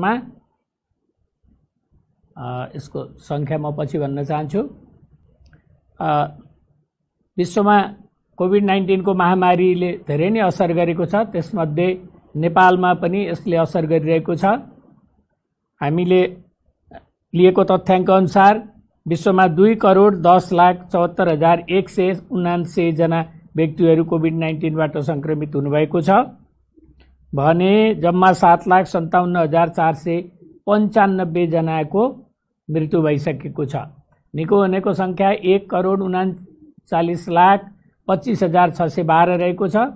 मा यसको सङ्ख्या म पछि भन्न चाहन्छु विश्वमा कोभिड नाइन्टिनको महामारीले धेरै नै असर गरेको छ त्यसमध्ये नेपालमा पनि यसले असर गरिरहेको छ हामीले लिएको तथ्याङ्क अनुसार विश्वमा दुई करोड दस लाख चौहत्तर हजार एक सय उनान्सयजना व्यक्तिहरू कोभिड नाइन्टिनबाट सङ्क्रमित हुनुभएको छ भने जम्मा सात लाख सन्ताउन्न हजार चार सय पन्चानब्बेजनाको मृत्यु भइसकेको छ निको हुनेको सङ्ख्या एक करोड उनाचालिस लाख पच्चिस हजार छ सय बाह्र रहेको छ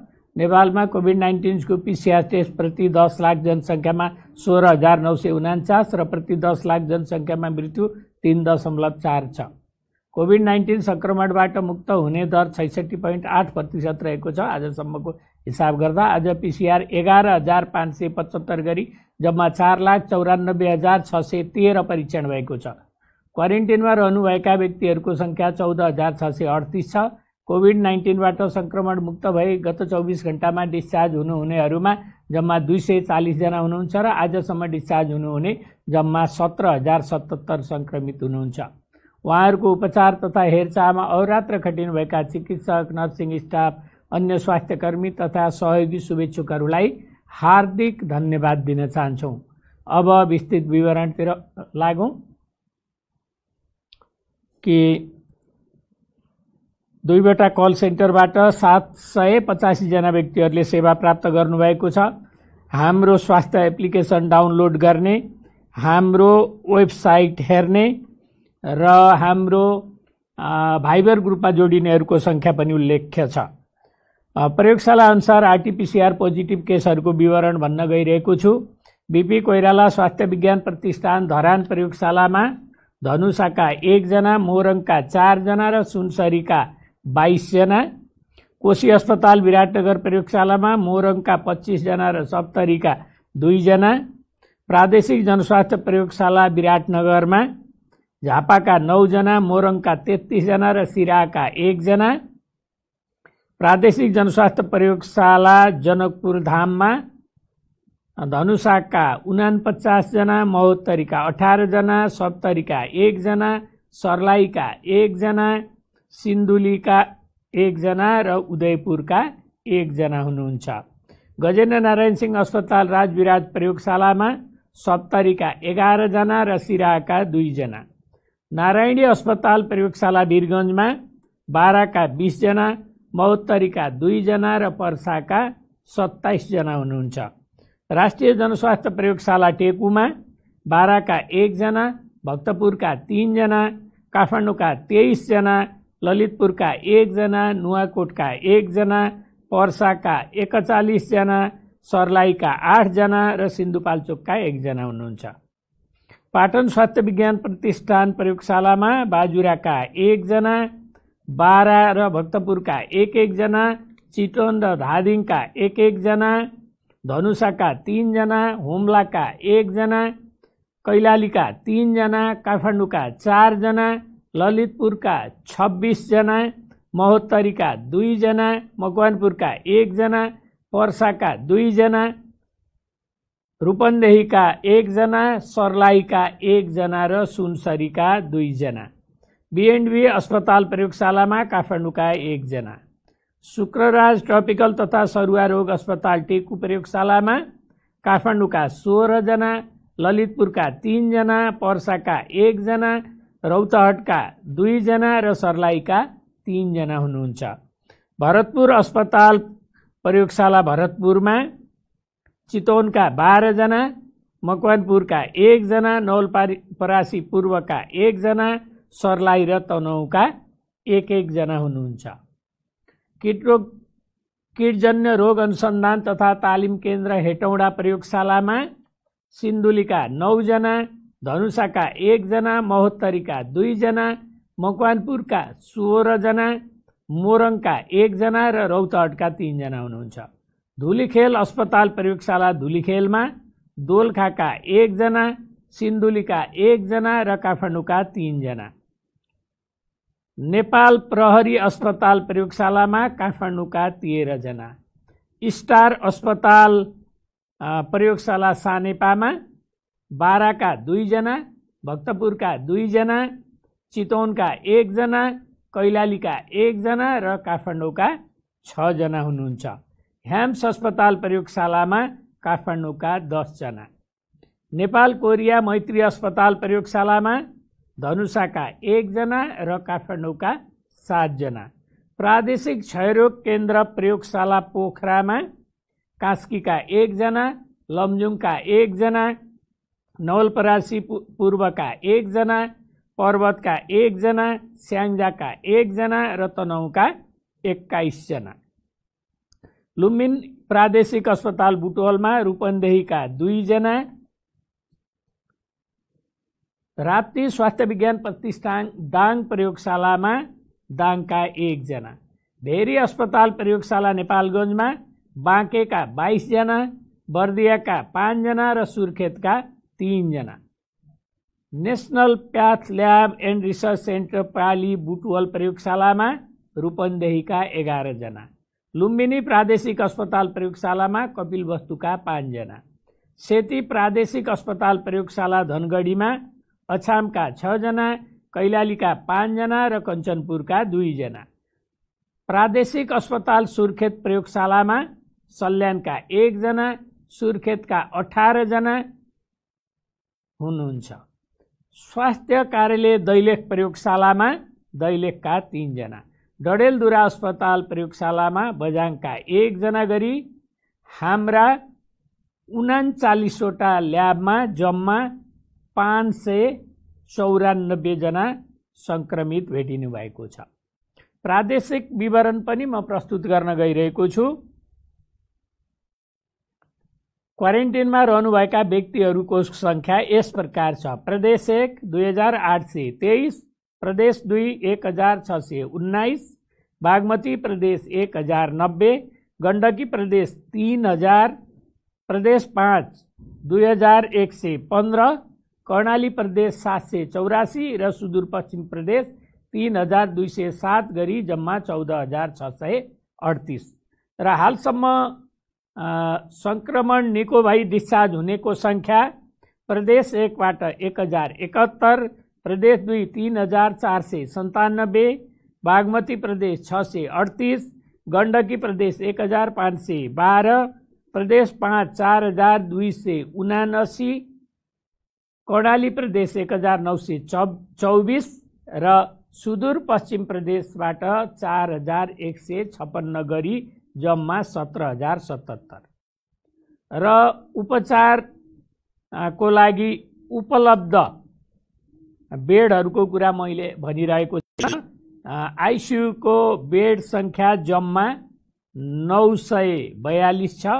नेपालमा कोभिड नाइन्टिनको पिसिआर टेस्ट प्रति दस लाख जनसङ्ख्यामा सोह्र हजार नौ सय उनान्चास र प्रति दस लाख जनसङ्ख्यामा मृत्यु तिन दशमलव चार छ कोभिड नाइन्टिन सङ्क्रमणबाट मुक्त हुने दर छैसठी पोइन्ट आठ प्रतिशत रहेको छ आजसम्मको हिसाब गर्दा आज पिसिआर एघार हजार पाँच सय पचहत्तर गरी जम्मा चार लाख चौरानब्बे हजार छ सय तेह्र परीक्षण भएको छ क्वारेन्टिनमा रहनुभएका व्यक्तिहरूको सङ्ख्या चौध हजार छ सय अडतिस छ कोभिड नाइन्टिनबाट सङ्क्रमण मुक्त भए गत चौबिस घन्टामा डिस्चार्ज हुनुहुनेहरूमा जम्मा दुई सय चालिसजना हुनुहुन्छ र आजसम्म डिस्चार्ज हुनुहुने जम्मा सत्र हजार सतहत्तर सङ्क्रमित हुनुहुन्छ उहाँहरूको उपचार तथा हेरचाहमा अवरात्र खटिनुभएका चिकित्सक नर्सिङ स्टाफ अन्य स्वास्थ्यकर्मी तथा सहयोगी शुभेच्छुकहरूलाई हार्दिक धन्यवाद दिन चाहन्छौँ अब विस्तृत विवरणतिर लागौँ कि दुईवटा कल सेन्टरबाट सात सय पचासीजना व्यक्तिहरूले सेवा प्राप्त गर्नुभएको छ हाम्रो स्वास्थ्य एप्लिकेसन डाउनलोड गर्ने हाम्रो वेबसाइट हेर्ने र हाम्रो भाइबर ग्रुपमा जोडिनेहरूको सङ्ख्या पनि उल्लेख्य छ प्रयोगशाला अनुसार आरटिपिसिआर पोजिटिभ केसहरूको विवरण भन्न गइरहेको छु बिपी कोइराला स्वास्थ्य विज्ञान प्रतिष्ठान धरान प्रयोगशालामा धनुषाका एकजना मोरङका चारजना र सुनसरीका बाइसजना कोशी अस्पताल विराटनगर प्रयोगशालामा मोरङका पच्चिसजना र सप्तरीका दुईजना प्रादेशिक जनस्वास्थ्य प्रयोगशाला विराटनगरमा झापाका नौजना मोरङका तेत्तिसजना र सिराका एकजना प्रादेशिक जनस्वास्थ्य प्रयोगशाला जनकपुर धाममा धनुषाका उनापचासजना महोत्तरीका अठारजना सप्तरीका एकजना सर्लाहीका एकजना सिन्धुलीका एकजना र उदयपुरका एकजना हुनुहुन्छ गजेन्द्र नारायण सिंह अस्पताल राजविराज प्रयोगशालामा सप्तरीका एघारजना र सिराका दुईजना नारायणी अस्पताल प्रयोगशाला वीरगन्जमा बाह्रका बिसजना महोत्तरीका दुईजना र पर्साका सत्ताइसजना हुनुहुन्छ राष्ट्रिय जनस्वास्थ्य प्रयोगशाला टेकुमा बाह्रका एकजना भक्तपुरका तिनजना काठमाडौँका तेइसजना ललितपुरका एकजना नुवाकोटका एकजना पर्साका एकचालिसजना सर्लाहीका आठजना र सिन्धुपाल्चोकका एकजना हुनुहुन्छ पाटन स्वास्थ्य विज्ञान प्रतिष्ठान प्रयोगशालामा बाजुराका एकजना बारा र भक्तपुरका एक एकजना चितवन र धादिङका एक एकजना धनुषाका तिनजना हुम्लाका एकजना कैलालीका तिनजना काठमाडौँका चारजना ललितपुरका छब्बिसजना महोत्तरीका दुईजना मकवानपुरका एकजना पर्साका दुईजना रूपन्देहीका एकजना सर्लाहीका एकजना र सुनसरीका दुईजना बिएनबी अस्पताल प्रयोगशालामा काठमाडौँका एकजना शुक्रराज ट्रपिकल तथा सरुवा रोग अस्पताल टेकु प्रयोगशालामा काठमाडौँका सोह्रजना ललितपुरका तिनजना पर्साका एकजना रौतहटका दुईजना र सर्लाहीका तिनजना हुनुहुन्छ भरतपुर अस्पताल प्रयोगशाला भरतपुरमा चितवनका बाह्रजना मकवानपुरका एकजना नौलपारी परासी पूर्वका एकजना सर्लाई र तनहुका एक एकजना हुनुहुन्छ किट रोग किटजन्य रोग अनुसन्धान तथा तालिम केन्द्र हेटौँडा प्रयोगशालामा सिन्धुलीका नौजना धनुषाका एकजना महोत्तरीका दुईजना मकवानपुरका सोह्रजना मोरङका एकजना र रौतहटका तिनजना हुनुहुन्छ धुलीखेल अस्पताल प्रयोगशाला धुलीखेलमा दोलखाका एकजना सिन्धुलीका एकजना र काठमाडौँका तिनजना नेपाल प्रहरी अस्पताल प्रयोगशालामा काठमाडौँका तेह्रजना स्टार अस्पताल प्रयोगशाला सानेपामा बाराका दुईजना भक्तपुरका दुईजना चितवनका एकजना कैलालीका एकजना र काठमाडौँका छजना हुनुहुन्छ ह्याम्स अस्पताल प्रयोगशालामा काठमाडौँका दसजना नेपाल कोरिया मैत्री अस्पताल प्रयोगशाला में धनुषा का एकजना र का सातजना प्रादेशिक क्षयरोग केन्द्र प्रयोगशाला पोखरा में कास्की का एकजना का एकजना नवलपरासी पूर्व का एकजना पर्वत का एकजना स्यांगजा का एकजना र तनहुँका एक्काइसजना लुम्बिन प्रादेशिक अस्पताल बुटवल में रूपंदेही का दुईजना राप्ती स्वास्थ्य विज्ञान प्रतिष्ठान दाङ प्रयोगशालामा दाङका एकजना भेरी अस्पताल प्रयोगशाला नेपालगञ्जमा बाँकेका बाइसजना बर्दियाका पाँचजना र सुर्खेतका तिनजना national path lab and research centre पाली बुटवल प्रयोगशालामा रूपन्देहीका एघारजना लुम्बिनी प्रादेशिक अस्पताल प्रयोगशालामा कपिलवस्तुका पाँचजना सेती प्रादेशिक अस्पताल प्रयोगशाला धनगढीमा अछामका छजना कैलालीका पाँचजना र कञ्चनपुरका दुईजना प्रादेशिक अस्पताल सुर्खेत प्रयोगशालामा सल्यानका एकजना सुर्खेतका अठारजना हुनुहुन्छ स्वास्थ्य कार्यालय दैलेख प्रयोगशालामा दैलेखका तिनजना डडेलधुरा अस्पताल प्रयोगशालामा बजाङका एकजना गरी हाम्रा उनाचालिसवटा ल्याबमा जम्मा पाँच सौ चौरानब्बे जना संक्रमित भेटिने भाई प्रादेशिक विवरण पनि म प्रस्तुत गर्न गइरहेको छु क्वारेन्टिनमा रहनुभएका व्यक्तिहरूको संख्या यस प्रकार छ प्रदेश एक दुई हजार आठ सौ तेईस प्रदेश दुई एक हजार छ सौ उन्नाइस बागमती प्रदेश एक हजार नब्बे गंडकी प्रदेश तीन हजार प्रदेश पाँच दुई हजार एक सौ पंद्रह कर्णाली प्रदेश सात सय चौरासी र सुदूरपश्चिम प्रदेश तिन हजार दुई सय सात गरी जम्मा चौध हजार छ सय अडतिस र हालसम्म सङ्क्रमण निको भई डिस्चार्ज हुनेको सङ्ख्या प्रदेश एकबाट एक हजार एकहत्तर प्रदेश दुई तिन हजार चार सय सन्तानब्बे बागमती प्रदेश छ सय अडतिस गण्डकी प्रदेश एक हजार पाँच सय बाह्र प्रदेश पाँच चार हजार दुई सय उनासी कर्णाली प्रदेश एक हजार नौ सय चौ चौबिस र सुदूरपश्चिम प्रदेशबाट चार हजार एक सय छप्पन्न गरी जम्मा सत्र हजार सतहत्तर र उपचार को लागि उपलब्ध बेडहरूको कुरा मैले भनिरहेको छु आइसियुको बेड सङ्ख्या जम्मा नौ सय बयालिस छ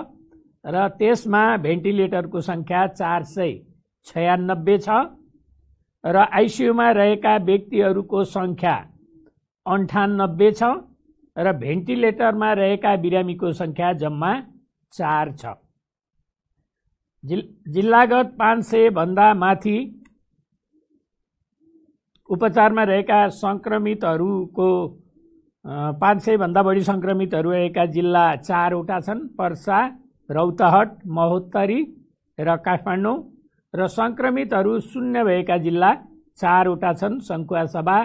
र त्यसमा भेन्टिलेटरको सङ्ख्या चार सय छयानब्बे छ र आइसियुमा रहेका व्यक्तिहरूको सङ्ख्या अन्ठानब्बे छ र भेन्टिलेटरमा रहेका बिरामीको सङ्ख्या जम्मा चार छ जिल्लागत पाँच भन्दा माथि उपचारमा रहेका सङ्क्रमितहरूको पाँच सयभन्दा बढी सङ्क्रमितहरू रहेका जिल्ला चारवटा छन् पर्सा रौतहट महोत्तरी र काठमाडौँ र सङ्क्रमितहरू शून्य भएका जिल्ला चारवटा छन् सङ्कुवासभा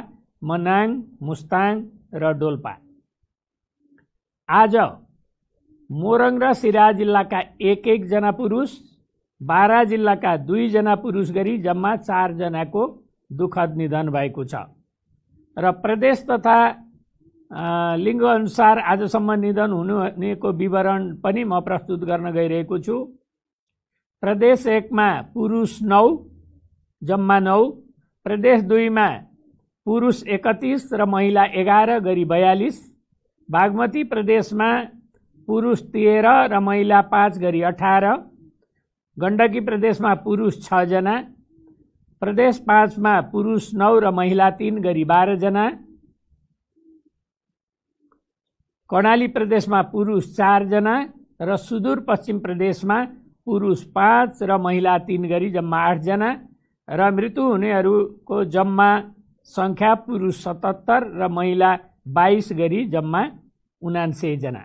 मनाङ मुस्ताङ र डोल्पा आज मोरङ र सिरा जिल्लाका एक एकजना पुरुष बाह्र जिल्लाका दुईजना पुरुष गरी जम्मा चारजनाको दुःखद निधन भएको छ र प्रदेश तथा लिङ्गअनुसार आजसम्म निधन हुनुहुनेको विवरण पनि म प्रस्तुत गर्न गइरहेको छु प्रदेश एकमा पुरुष नौ जम्मा नौ प्रदेश दुईमा पुरुष एकतिस र महिला एघार गरी बयालिस बागमती प्रदेशमा पुरुष तेह्र र महिला पाँच गरी अठार गण्डकी प्रदेशमा पुरुष छजना प्रदेश पाँचमा पुरुष नौ र महिला तिन गरी बाह्रजना कर्णाली प्रदेशमा पुरुष चारजना र सुदूरपश्चिम प्रदेशमा पुरुष पाँच र महिला तिन गरी जम्मा आठजना र मृत्यु हुनेहरूको जम्मा सङ्ख्या पुरुष सतहत्तर र महिला बाइस गरी जम्मा उनान्सयजना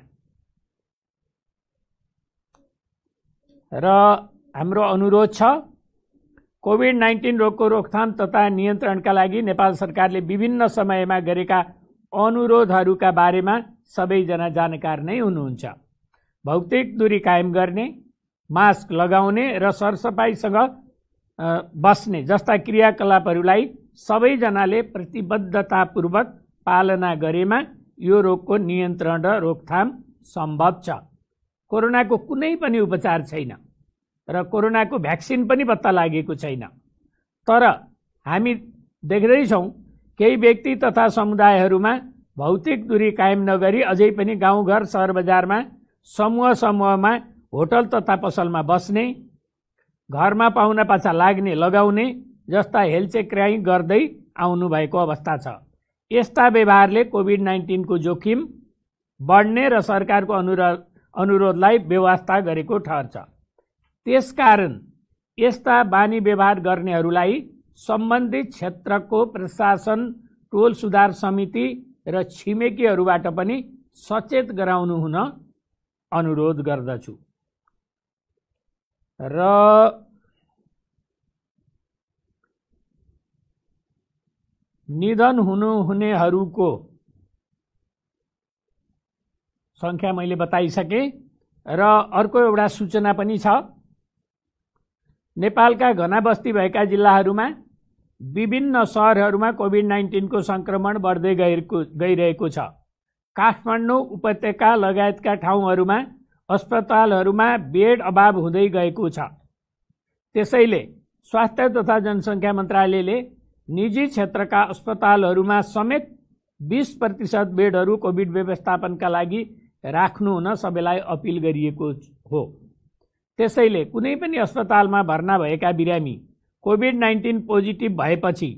र हाम्रो अनुरोध छ कोभिड नाइन्टिन रोगको रोकथाम तथा नियन्त्रणका लागि नेपाल सरकारले विभिन्न समयमा गरेका अनुरोधहरूका बारेमा सबैजना जानकार नै हुनुहुन्छ भौतिक दूरी कायम गर्ने मास्क लगाउने र सरसफाइसँग बस्ने जस्ता क्रियाकलापहरूलाई सबैजनाले प्रतिबद्धतापूर्वक पालना गरेमा यो रोगको नियन्त्रण र रोकथाम सम्भव छ कोरोनाको कुनै पनि उपचार छैन र कोरोनाको भ्याक्सिन पनि पत्ता लागेको छैन तर हामी देख्दैछौँ केही व्यक्ति तथा समुदायहरूमा भौतिक दूरी कायम नगरी अझै पनि गाउँघर सहर बजारमा समूह समूहमा होटल तथा पसलमा बस्ने घरमा पाहुना पाछा लाग्ने लगाउने जस्ता हेलचेक्र्याई गर्दै आउनुभएको अवस्था छ यस्ता व्यवहारले कोभिड नाइन्टिनको जोखिम बढ्ने र सरकारको अनुरोध अनुरोधलाई व्यवस्था गरेको छ त्यसकारण यस्ता बानी व्यवहार गर्नेहरूलाई सम्बन्धित क्षेत्रको प्रशासन टोल सुधार समिति र छिमेकीहरूबाट पनि सचेत गराउनु हुन अनुरोध गर्दछु र निधन हुनुहुनेहरूको सङ्ख्या मैले बताइसकेँ र अर्को एउटा सूचना पनि छ नेपालका घना बस्ती भएका जिल्लाहरूमा विभिन्न सहरहरूमा कोभिड नाइन्टिनको सङ्क्रमण बढ्दै गएको गइरहेको छ काठमाडौँ उपत्यका लगायतका ठाउँहरूमा अस्पतालहरूमा बेड अभाव हुँदै गएको छ त्यसैले स्वास्थ्य तथा जनसङ्ख्या मन्त्रालयले निजी क्षेत्रका अस्पतालहरूमा समेत बिस प्रतिशत बेडहरू कोभिड व्यवस्थापनका लागि राख्नुहुन सबैलाई अपिल गरिएको हो त्यसैले कुनै पनि अस्पतालमा भर्ना भएका बिरामी कोभिड नाइन्टिन पोजिटिभ भएपछि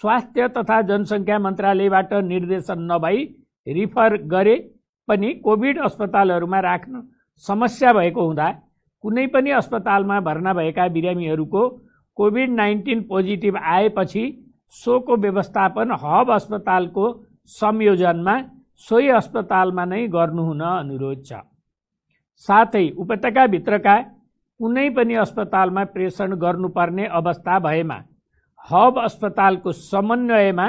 स्वास्थ्य तथा जनसङ्ख्या मन्त्रालयबाट निर्देशन नभई रिफर गरे पनि कोभिड अस्पतालहरूमा राख्न समस्या भएको हुँदा कुनै पनि अस्पतालमा भर्ना भएका बिरामीहरूको कोभिड नाइन्टिन पोजिटिभ आएपछि सोको व्यवस्थापन हब अस्पतालको संयोजनमा सोही अस्पतालमा नै गर्नुहुन अनुरोध छ साथै उपत्यकाभित्रका कुनै पनि अस्पतालमा प्रेषण गर्नुपर्ने अवस्था भएमा हब अस्पतालको समन्वयमा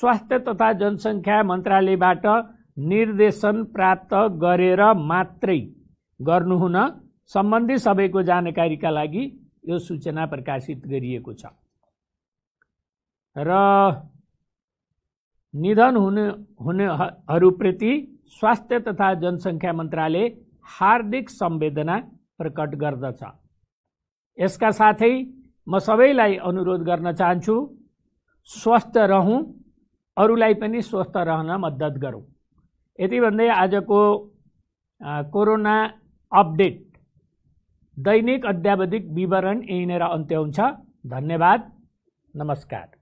स्वास्थ्य तथा जनसङ्ख्या मन्त्रालयबाट निर्देशन प्राप्त गरेर मात्रै गर्नुहुन सम्बन्धित सबैको जानकारीका लागि यो सूचना प्रकाशित गरिएको छ र निधन हुने हुनेहरूप्रति स्वास्थ्य तथा जनसङ्ख्या मन्त्रालय हार्दिक सम्वेदना प्रकट गर्दछ यसका साथै म सबैलाई अनुरोध गर्न चाहन्छु स्वस्थ रहू अरूलाई पनि स्वस्थ रहन मद्दत गरौँ यति भन्दै आजको कोरोना अपडेट दैनिक अध्यावधिक विवरण यहीँनिर अन्त्य हुन्छ धन्यवाद नमस्कार